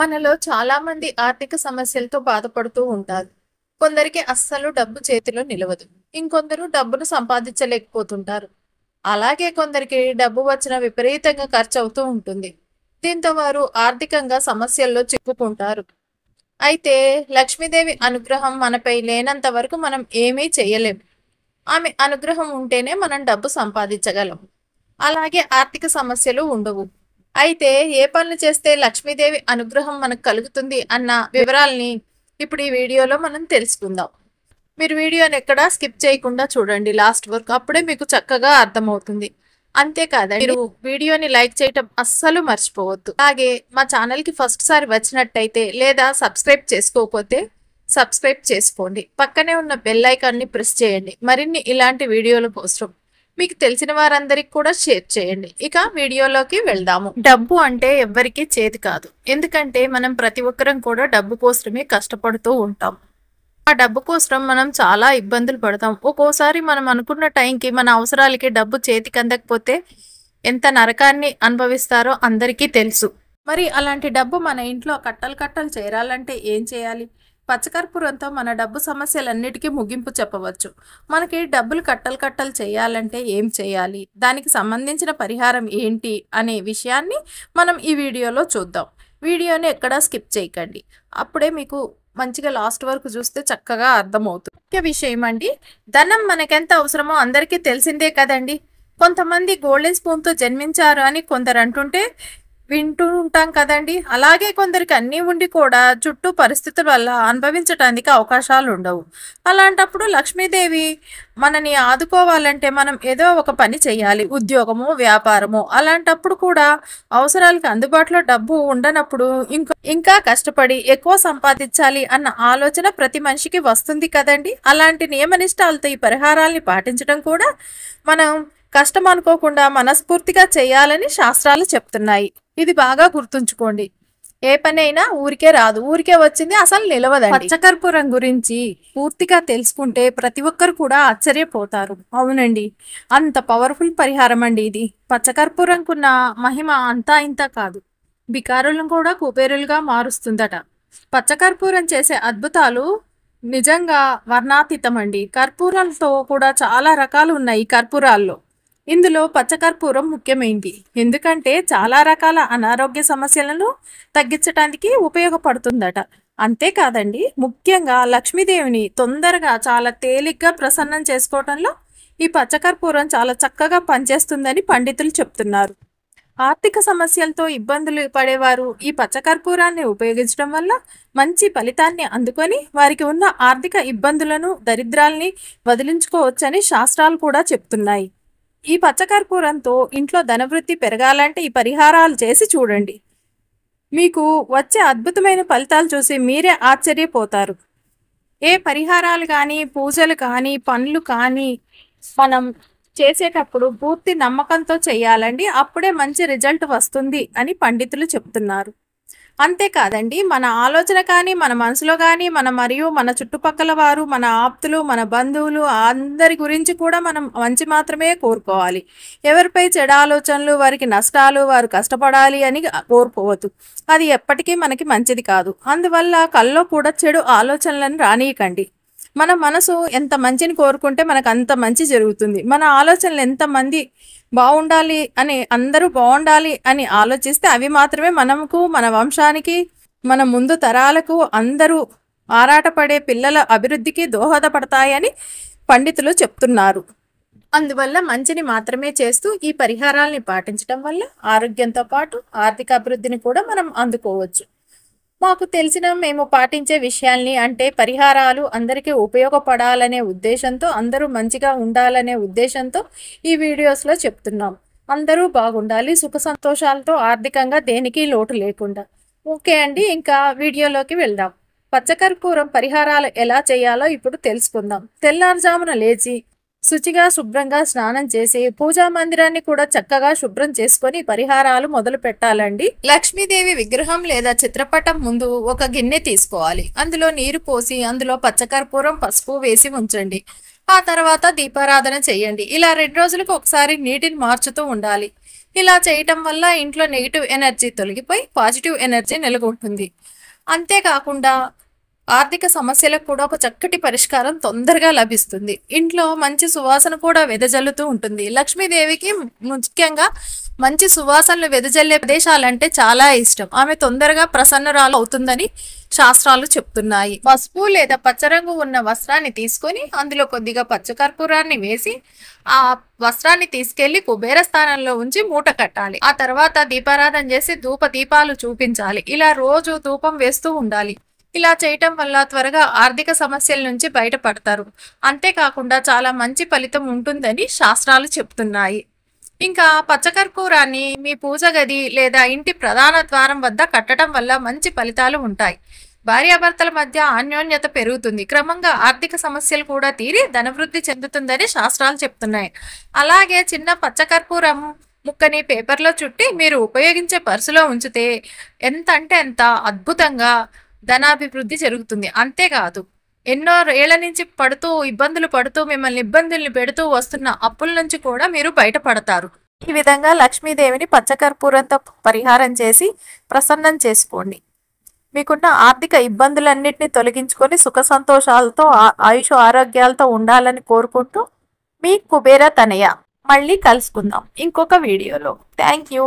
మనలో చాలా మంది ఆర్థిక సమస్యలతో బాధపడుతూ ఉంటారు కొందరికి అస్సలు డబ్బు చేతిలో నిలవదు ఇంకొందరు డబ్బును సంపాదించలేకపోతుంటారు అలాగే కొందరికి డబ్బు వచ్చిన విపరీతంగా ఖర్చు అవుతూ ఉంటుంది దీంతో వారు ఆర్థికంగా సమస్యల్లో చిక్కుకుంటారు అయితే లక్ష్మీదేవి అనుగ్రహం మనపై లేనంత వరకు మనం ఏమీ చేయలేం ఆమె అనుగ్రహం ఉంటేనే మనం డబ్బు సంపాదించగలం అలాగే ఆర్థిక సమస్యలు ఉండవు అయితే ఏ పనులు చేస్తే లక్ష్మీదేవి అనుగ్రహం మనకు కలుగుతుంది అన్న వివరాల్ని ఇప్పుడు ఈ వీడియోలో మనం తెలుసుకుందాం మీరు వీడియోని ఎక్కడా స్కిప్ చేయకుండా చూడండి లాస్ట్ వరకు అప్పుడే మీకు చక్కగా అర్థమవుతుంది అంతేకాదు మీరు వీడియోని లైక్ చేయటం అస్సలు మర్చిపోవద్దు అలాగే మా ఛానల్కి ఫస్ట్ సారి వచ్చినట్టయితే లేదా సబ్స్క్రైబ్ చేసుకోకపోతే సబ్స్క్రైబ్ చేసుకోండి పక్కనే ఉన్న బెల్ ప్రెస్ చేయండి మరిన్ని ఇలాంటి వీడియోలు కోసం మీకు తెలిసిన వారందరికి కూడా షేర్ చేయండి ఇక వీడియోలోకి వెళ్దాము డబ్బు అంటే ఎవ్వరికీ చేతి కాదు ఎందుకంటే మనం ప్రతి ఒక్కరం కూడా డబ్బు కోసమే కష్టపడుతూ ఉంటాం ఆ డబ్బు కోసం మనం చాలా ఇబ్బందులు పడతాం ఒక్కోసారి మనం అనుకున్న టైంకి మన అవసరాలకి డబ్బు చేతికి అందకపోతే ఎంత నరకాన్ని అనుభవిస్తారో అందరికీ తెలుసు మరి అలాంటి డబ్బు మన ఇంట్లో కట్టలు కట్టలు చేరాలంటే ఏం చేయాలి పచ్చకర్పూరంతో మన డబ్బు సమస్యలన్నిటికీ ముగింపు చెప్పవచ్చు మనకి డబ్బులు కట్టలు కట్టలు చేయాలంటే ఏం చేయాలి దానికి సంబంధించిన పరిహారం ఏంటి అనే విషయాన్ని మనం ఈ వీడియోలో చూద్దాం వీడియోని ఎక్కడా స్కిప్ చేయకండి అప్పుడే మీకు మంచిగా లాస్ట్ వరకు చూస్తే చక్కగా అర్థమవుతుంది ముఖ్య విషయం అండి ధనం మనకెంత అవసరమో అందరికీ తెలిసిందే కదండి కొంతమంది గోల్డెన్ స్పూన్తో జన్మించారు అని కొందరు అంటుంటే వింటూ ఉంటాం కదండి అలాగే కొందరికి అన్నీ ఉండి కూడా చుట్టూ పరిస్థితుల వల్ల అనుభవించడానికి అవకాశాలు ఉండవు అలాంటప్పుడు లక్ష్మీదేవి మనని ఆదుకోవాలంటే మనం ఏదో ఒక పని చేయాలి ఉద్యోగము వ్యాపారము అలాంటప్పుడు కూడా అవసరాలకు అందుబాటులో డబ్బు ఉండనప్పుడు ఇంకా ఇంకా కష్టపడి ఎక్కువ సంపాదించాలి అన్న ఆలోచన ప్రతి మనిషికి వస్తుంది కదండి అలాంటి నియమనిష్టాలతో ఈ పరిహారాల్ని పాటించడం కూడా మనం కష్టం అనుకోకుండా మనస్ఫూర్తిగా చేయాలని శాస్త్రాలు చెప్తున్నాయి ఇది బాగా గుర్తుంచుకోండి ఏ పని అయినా ఊరికే రాదు ఊరికే వచ్చింది అసలు నిలవదండి పచ్చకర్పూరం గురించి పూర్తిగా తెలుసుకుంటే ప్రతి ఒక్కరు కూడా ఆశ్చర్యపోతారు అవునండి అంత పవర్ఫుల్ పరిహారం అండి ఇది పచ్చకర్పూరంకున్న మహిమ అంతా ఇంత కాదు బికారులను కూడా కుబేరులుగా మారుస్తుందట పచ్చకర్పూరం చేసే అద్భుతాలు నిజంగా వర్ణాతీతం అండి కర్పూరాలతో కూడా చాలా రకాలు ఉన్నాయి కర్పూరాల్లో ఇందులో పచ్చకర్పూరం ముఖ్యమైనది ఎందుకంటే చాలా రకాల అనారోగ్య సమస్యలను తగ్గించడానికి ఉపయోగపడుతుందట అంతేకాదండి ముఖ్యంగా లక్ష్మీదేవిని తొందరగా చాలా తేలిగ్గా ప్రసన్నం చేసుకోవడంలో ఈ పచ్చకర్పూరం చాలా చక్కగా పనిచేస్తుందని పండితులు చెప్తున్నారు ఆర్థిక సమస్యలతో ఇబ్బందులు పడేవారు ఈ పచ్చకర్పూరాన్ని ఉపయోగించడం వల్ల మంచి ఫలితాన్ని అందుకొని వారికి ఉన్న ఆర్థిక ఇబ్బందులను దరిద్రాల్ని వదిలించుకోవచ్చని శాస్త్రాలు కూడా చెప్తున్నాయి ఈ పచ్చకర్పూరంతో ఇంట్లో ధనవృద్ధి పెరగాలంటే ఈ పరిహారాలు చేసి చూడండి మీకు వచ్చే అద్భుతమైన ఫలితాలు చూసి మీరే ఆశ్చర్యపోతారు ఏ పరిహారాలు కానీ పూజలు కానీ పనులు కానీ మనం చేసేటప్పుడు పూర్తి నమ్మకంతో చేయాలండి అప్పుడే మంచి రిజల్ట్ వస్తుంది అని పండితులు చెప్తున్నారు అంతేకాదండి మన ఆలోచన కానీ మన మనసులో కానీ మన మరియు మన చుట్టుపక్కల వారు మన ఆప్తులు మన బంధువులు అందరి గురించి కూడా మనం మంచి మాత్రమే కోరుకోవాలి ఎవరిపై చెడు ఆలోచనలు వారికి నష్టాలు వారు కష్టపడాలి అని కోరుకోవద్దు అది ఎప్పటికీ మనకి మంచిది కాదు అందువల్ల కల్లో కూడా చెడు ఆలోచనలను రానియకండి మన మనసు ఎంత మంచిని కోరుకుంటే మనకు అంత మంచి జరుగుతుంది మన ఆలోచనలు ఎంతమంది బాగుండాలి అని అందరూ బాగుండాలి అని ఆలోచిస్తే అవి మాత్రమే మనకు మన వంశానికి మన ముందు తరాలకు అందరూ ఆరాటపడే పిల్లల అభివృద్ధికి దోహదపడతాయని పండితులు చెప్తున్నారు అందువల్ల మంచిని మాత్రమే చేస్తూ ఈ పరిహారాల్ని పాటించడం వల్ల ఆరోగ్యంతో పాటు ఆర్థిక అభివృద్ధిని కూడా మనం అందుకోవచ్చు మాకు తెలిసిన మేము పాటించే విషయాల్ని అంటే పరిహారాలు అందరికీ ఉపయోగపడాలనే ఉద్దేశంతో అందరూ మంచిగా ఉండాలనే ఉద్దేశంతో ఈ వీడియోస్లో చెప్తున్నాం అందరూ బాగుండాలి సుఖ సంతోషాలతో ఆర్థికంగా దేనికి లోటు లేకుండా ఓకే అండి ఇంకా వీడియోలోకి వెళ్దాం పచ్చకర్పూరం పరిహారాలు ఎలా చేయాలో ఇప్పుడు తెలుసుకుందాం తెల్లారుజామున లేచి శుచిగా శుభ్రంగా స్నానం చేసి పూజా మందిరాన్ని కూడా చక్కగా శుభ్రం చేసుకుని పరిహారాలు మొదలు పెట్టాలండి లక్ష్మీదేవి విగ్రహం లేదా చిత్రపటం ముందు ఒక గిన్నె తీసుకోవాలి అందులో నీరు పోసి అందులో పచ్చకర్పూరం పసుపు వేసి ఉంచండి ఆ తర్వాత దీపారాధన చేయండి ఇలా రెండు రోజులకు ఒకసారి నీటిని మార్చుతూ ఉండాలి ఇలా చేయటం వల్ల ఇంట్లో నెగిటివ్ ఎనర్జీ తొలగిపోయి పాజిటివ్ ఎనర్జీ నెలకొంటుంది అంతేకాకుండా ఆర్థిక సమస్యలకు కూడా ఒక చక్కటి పరిష్కారం తొందరగా లభిస్తుంది ఇంట్లో మంచి సువాసన కూడా వెదజల్లుతూ ఉంటుంది లక్ష్మీదేవికి ముఖ్యంగా మంచి సువాసనలు వెదజల్లే ప్రదేశాలంటే చాలా ఇష్టం ఆమె తొందరగా ప్రసన్నరాలు అవుతుందని శాస్త్రాలు చెప్తున్నాయి పసుపు లేదా పచ్చరంగు ఉన్న వస్త్రాన్ని తీసుకొని అందులో కొద్దిగా పచ్చకర్పూరాన్ని వేసి ఆ వస్త్రాన్ని తీసుకెళ్లి కుబేర స్థానంలో ఉంచి మూట కట్టాలి ఆ తర్వాత దీపారాధన చేసి ధూప దీపాలు చూపించాలి ఇలా రోజు ధూపం వేస్తూ ఉండాలి ఇలా చేయటం వల్ల త్వరగా ఆర్థిక సమస్యల నుంచి బయటపడతారు అంతేకాకుండా చాలా మంచి ఫలితం ఉంటుందని శాస్త్రాలు చెప్తున్నాయి ఇంకా పచ్చకర్పూరాన్ని మీ పూజ గది లేదా ఇంటి ప్రధాన ద్వారం వద్ద కట్టడం వల్ల మంచి ఫలితాలు ఉంటాయి భార్యాభర్తల మధ్య అన్యోన్యత పెరుగుతుంది క్రమంగా ఆర్థిక సమస్యలు కూడా తీరి ధనవృద్ధి చెందుతుందని శాస్త్రాలు చెప్తున్నాయి అలాగే చిన్న పచ్చకర్పూరం ముక్కని పేపర్లో చుట్టి మీరు ఉపయోగించే పర్సులో ఉంచితే ఎంత అంటే ఎంత అద్భుతంగా ధనాభివృద్ధి జరుగుతుంది అంతేకాదు ఎన్నో ఏళ్ల నుంచి పడుతూ ఇబ్బందులు పడుతూ మిమ్మల్ని ఇబ్బందుల్ని పెడుతూ వస్తున్న అప్పుల నుంచి కూడా మీరు బయటపడతారు ఈ విధంగా లక్ష్మీదేవిని పచ్చకర్పూరంతో పరిహారం చేసి ప్రసన్నం చేసుకోండి మీకున్న ఆర్థిక ఇబ్బందులన్నింటినీ తొలగించుకొని సుఖ సంతోషాలతో ఆయుష ఆరోగ్యాలతో ఉండాలని కోరుకుంటూ మీ కుబేర తనయ మళ్ళీ కలుసుకుందాం ఇంకొక వీడియోలో థ్యాంక్ యూ